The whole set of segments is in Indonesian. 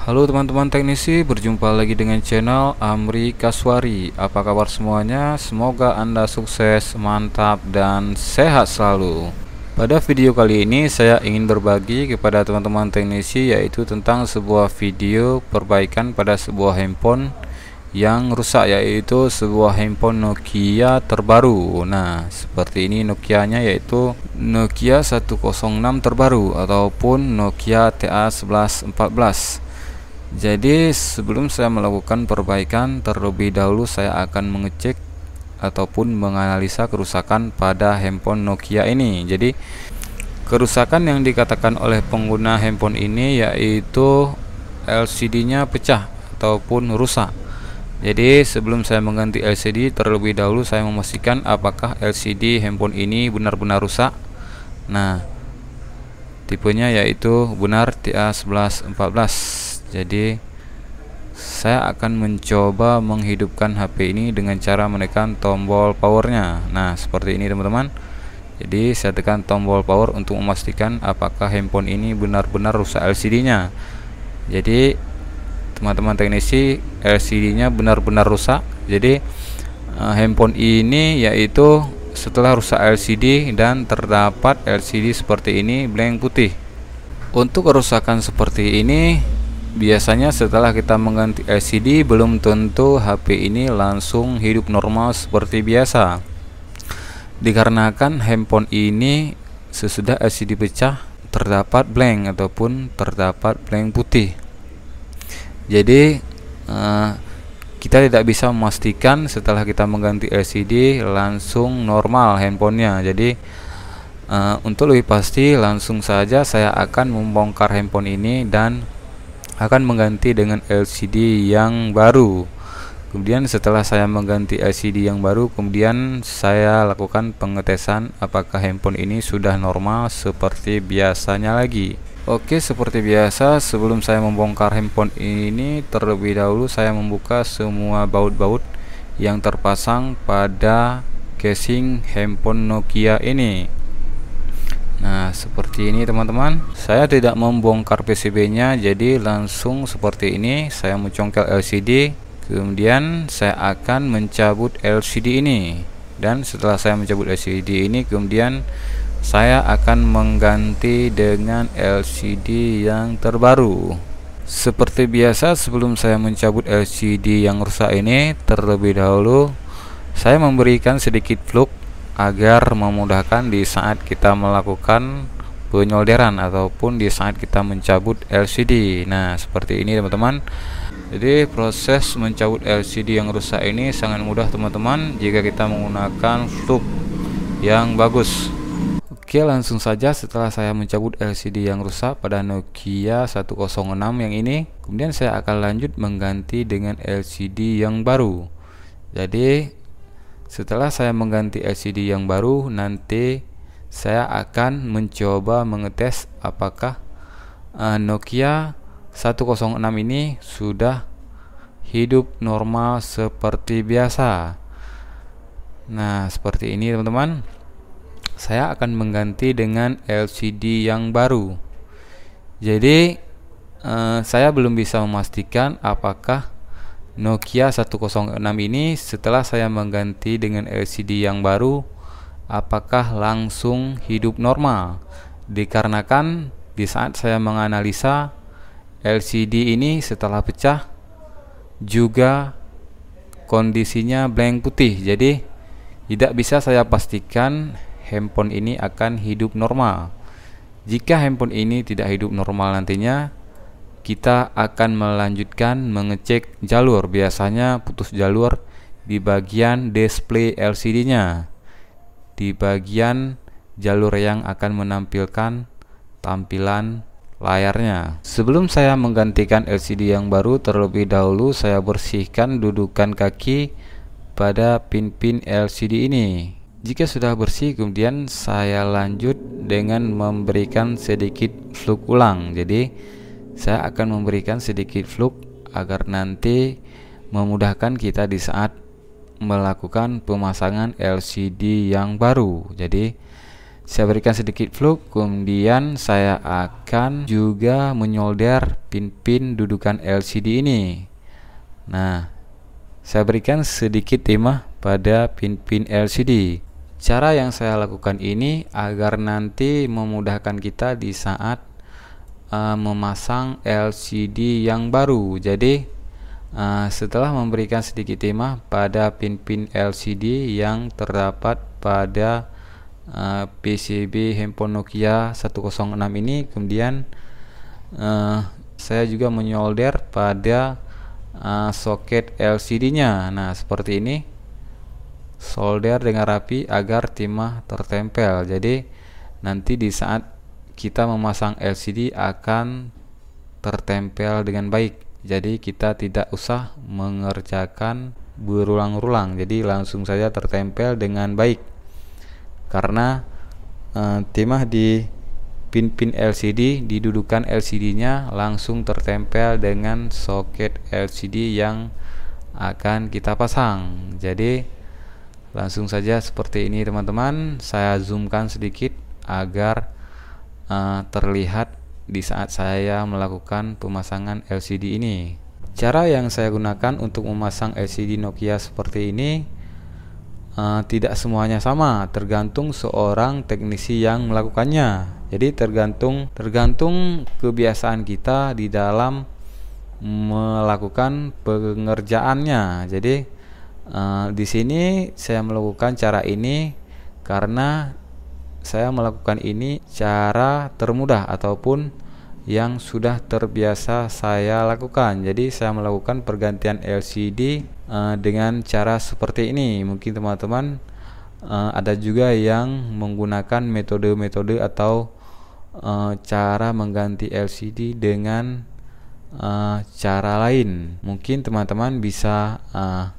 Halo teman-teman teknisi, berjumpa lagi dengan channel Amri Kaswari. Apa kabar semuanya? Semoga Anda sukses, mantap, dan sehat selalu. Pada video kali ini saya ingin berbagi kepada teman-teman teknisi yaitu tentang sebuah video perbaikan pada sebuah handphone yang rusak yaitu sebuah handphone Nokia terbaru. Nah, seperti ini Nokia-nya yaitu Nokia 106 terbaru ataupun Nokia TA1114 jadi sebelum saya melakukan perbaikan terlebih dahulu saya akan mengecek ataupun menganalisa kerusakan pada handphone Nokia ini jadi kerusakan yang dikatakan oleh pengguna handphone ini yaitu LCD nya pecah ataupun rusak jadi sebelum saya mengganti LCD terlebih dahulu saya memastikan apakah LCD handphone ini benar-benar rusak nah tipenya yaitu benar TA1114 jadi saya akan mencoba menghidupkan HP ini dengan cara menekan tombol powernya nah seperti ini teman-teman jadi saya tekan tombol power untuk memastikan apakah handphone ini benar-benar rusak LCD nya jadi teman-teman teknisi LCD nya benar-benar rusak jadi eh, handphone ini yaitu setelah rusak LCD dan terdapat LCD seperti ini blank putih untuk kerusakan seperti ini biasanya setelah kita mengganti LCD belum tentu HP ini langsung hidup normal seperti biasa dikarenakan handphone ini sesudah LCD pecah terdapat blank ataupun terdapat blank putih jadi eh, kita tidak bisa memastikan setelah kita mengganti LCD langsung normal handphonenya jadi uh, untuk lebih pasti langsung saja saya akan membongkar handphone ini dan akan mengganti dengan LCD yang baru kemudian setelah saya mengganti LCD yang baru kemudian saya lakukan pengetesan apakah handphone ini sudah normal seperti biasanya lagi Oke seperti biasa sebelum saya membongkar handphone ini terlebih dahulu saya membuka semua baut-baut yang terpasang pada casing handphone Nokia ini Nah seperti ini teman-teman Saya tidak membongkar PCB nya Jadi langsung seperti ini Saya mencongkel LCD Kemudian saya akan mencabut LCD ini Dan setelah saya mencabut LCD ini Kemudian saya akan mengganti dengan LCD yang terbaru Seperti biasa sebelum saya mencabut LCD yang rusak ini Terlebih dahulu saya memberikan sedikit fluk agar memudahkan di saat kita melakukan penyolderan ataupun di saat kita mencabut LCD nah seperti ini teman-teman jadi proses mencabut LCD yang rusak ini sangat mudah teman-teman jika kita menggunakan flup yang bagus Oke langsung saja setelah saya mencabut LCD yang rusak pada Nokia 106 yang ini Kemudian saya akan lanjut mengganti dengan LCD yang baru Jadi setelah saya mengganti LCD yang baru, nanti saya akan mencoba mengetes apakah uh, Nokia 106 ini sudah hidup normal seperti biasa. Nah, seperti ini teman-teman. Saya akan mengganti dengan LCD yang baru. Jadi, eh, saya belum bisa memastikan apakah Nokia 106 ini setelah saya mengganti dengan LCD yang baru apakah langsung hidup normal dikarenakan di saat saya menganalisa LCD ini setelah pecah juga kondisinya blank putih jadi tidak bisa saya pastikan handphone ini akan hidup normal jika handphone ini tidak hidup normal nantinya kita akan melanjutkan mengecek jalur biasanya putus jalur di bagian display LCD nya di bagian jalur yang akan menampilkan tampilan layarnya sebelum saya menggantikan LCD yang baru terlebih dahulu saya bersihkan dudukan kaki pada pin-pin LCD ini jika sudah bersih kemudian saya lanjut dengan memberikan sedikit fluk ulang jadi saya akan memberikan sedikit fluk agar nanti memudahkan kita di saat melakukan pemasangan LCD yang baru. Jadi saya berikan sedikit fluk kemudian saya akan juga menyolder pin-pin dudukan LCD ini. Nah, saya berikan sedikit timah pada pin-pin LCD. Cara yang saya lakukan ini agar nanti memudahkan kita di saat uh, memasang LCD yang baru. Jadi uh, setelah memberikan sedikit tema pada pin-pin LCD yang terdapat pada uh, eh, PCB handphone Nokia 106 ini, kemudian uh, saya juga menyolder pada uh, soket LCD-nya. Nah seperti ini solder dengan rapi agar timah tertempel. Jadi nanti di saat kita memasang LCD akan tertempel dengan baik jadi kita tidak usah mengerjakan berulang-ulang jadi langsung saja tertempel dengan baik karena e, timah di pin-pin LCD didudukan LCD-nya langsung tertempel dengan soket LCD yang akan kita pasang jadi langsung saja seperti ini teman-teman saya zoomkan sedikit agar uh, terlihat di saat saya melakukan pemasangan LCD ini. Cara yang saya gunakan untuk memasang LCD Nokia seperti ini uh, tidak semuanya sama, tergantung seorang teknisi yang melakukannya. Jadi tergantung tergantung kebiasaan kita di dalam melakukan pengerjaannya. Jadi uh, di sini saya melakukan cara ini karena saya melakukan ini cara termudah ataupun yang sudah terbiasa saya lakukan. Jadi saya melakukan pergantian LCD uh, eh, dengan cara seperti ini. Mungkin teman-teman uh, ada juga yang menggunakan metode-metode atau uh, cara mengganti LCD dengan uh, cara lain. Mungkin teman-teman bisa uh,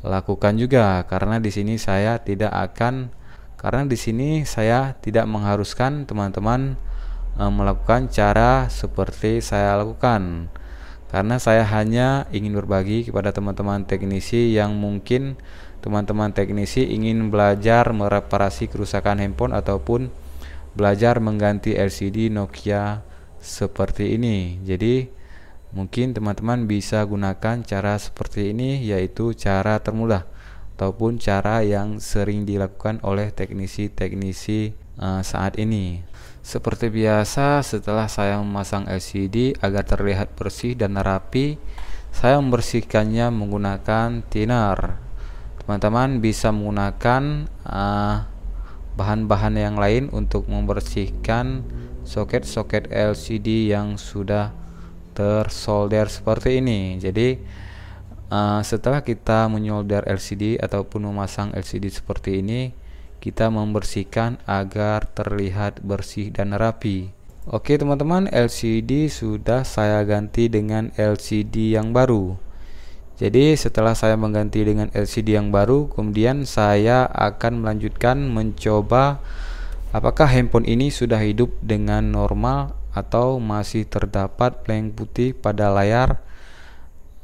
lakukan juga karena di sini saya tidak akan karena di sini saya tidak mengharuskan teman-teman e, melakukan cara seperti saya lakukan karena saya hanya ingin berbagi kepada teman-teman teknisi yang mungkin teman-teman teknisi ingin belajar mereparasi kerusakan handphone ataupun belajar mengganti LCD Nokia seperti ini. Jadi mungkin teman-teman bisa gunakan cara seperti ini yaitu cara termudah ataupun cara yang sering dilakukan oleh teknisi-teknisi eh, saat ini. Seperti biasa, setelah saya memasang LCD agar terlihat bersih dan rapi, saya membersihkannya menggunakan thinner. Teman-teman bisa menggunakan eh, bahan-bahan uh, bahan -bahan yang lain untuk membersihkan soket-soket LCD yang sudah tersolder seperti ini. Jadi, Eh, setelah kita menyolder LCD ataupun memasang LCD seperti ini, kita membersihkan agar terlihat bersih dan rapi. Oke teman-teman, LCD sudah saya ganti dengan LCD yang baru. Jadi setelah saya mengganti dengan LCD yang baru, kemudian saya akan melanjutkan mencoba apakah handphone ini sudah hidup dengan normal atau masih terdapat blank putih pada layar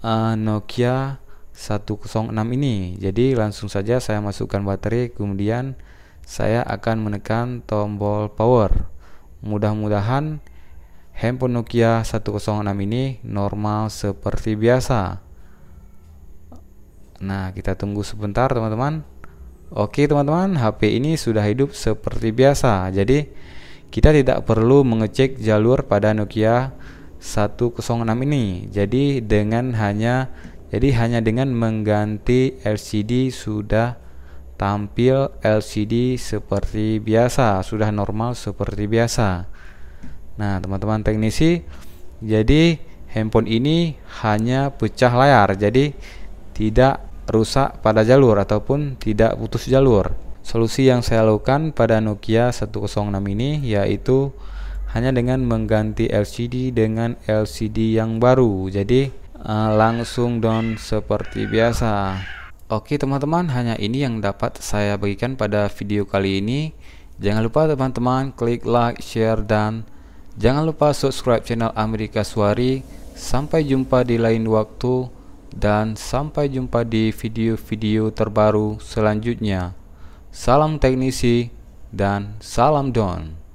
uh, Nokia 106 ini jadi langsung saja saya masukkan baterai kemudian saya akan menekan tombol power mudah-mudahan handphone Nokia 106 ini normal seperti biasa nah kita tunggu sebentar teman-teman Oke teman-teman, HP ini sudah hidup seperti biasa. Jadi kita tidak perlu mengecek jalur pada Nokia 106 ini. Jadi dengan hanya jadi hanya dengan mengganti LCD sudah tampil LCD seperti biasa, sudah normal seperti biasa. Nah, teman-teman teknisi, jadi handphone ini hanya pecah layar, jadi tidak rusak pada jalur ataupun tidak putus jalur. Solusi yang saya lakukan pada Nokia 106 ini yaitu hanya dengan mengganti LCD dengan LCD yang baru jadi uh, langsung down seperti biasa Oke teman-teman hanya ini yang dapat saya bagikan pada video kali ini Jangan lupa teman-teman klik like, share, dan jangan lupa subscribe channel Amerika Suari Sampai jumpa di lain waktu dan sampai jumpa di video-video terbaru selanjutnya. Salam teknisi dan salam don.